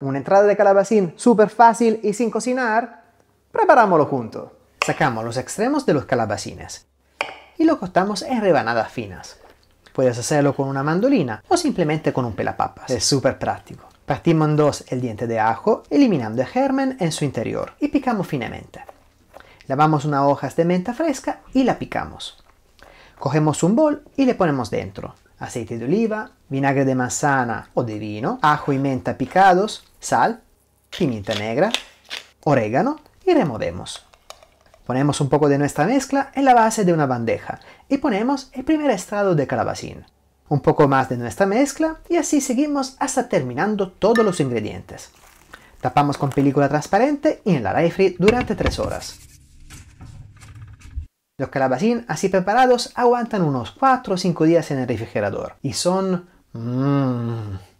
una entrada de calabacín súper fácil y sin cocinar, preparámoslo juntos. Sacamos los extremos de los calabacines y lo cortamos en rebanadas finas. Puedes hacerlo con una mandolina o simplemente con un pelapapas. Es súper práctico. Partimos en dos el diente de ajo, eliminando el germen en su interior y picamos finamente. Lavamos unas hojas de menta fresca y la picamos. Cogemos un bol y le ponemos dentro aceite de oliva, vinagre de manzana o de vino, ajo y menta picados, sal, pimienta negra, orégano y removemos. Ponemos un poco de nuestra mezcla en la base de una bandeja y ponemos el primer estrado de calabacín. Un poco más de nuestra mezcla y así seguimos hasta terminando todos los ingredientes. Tapamos con película transparente y en la refri durante 3 horas. Los calabacín así preparados aguantan unos 4 o 5 días en el refrigerador y son... Mmm,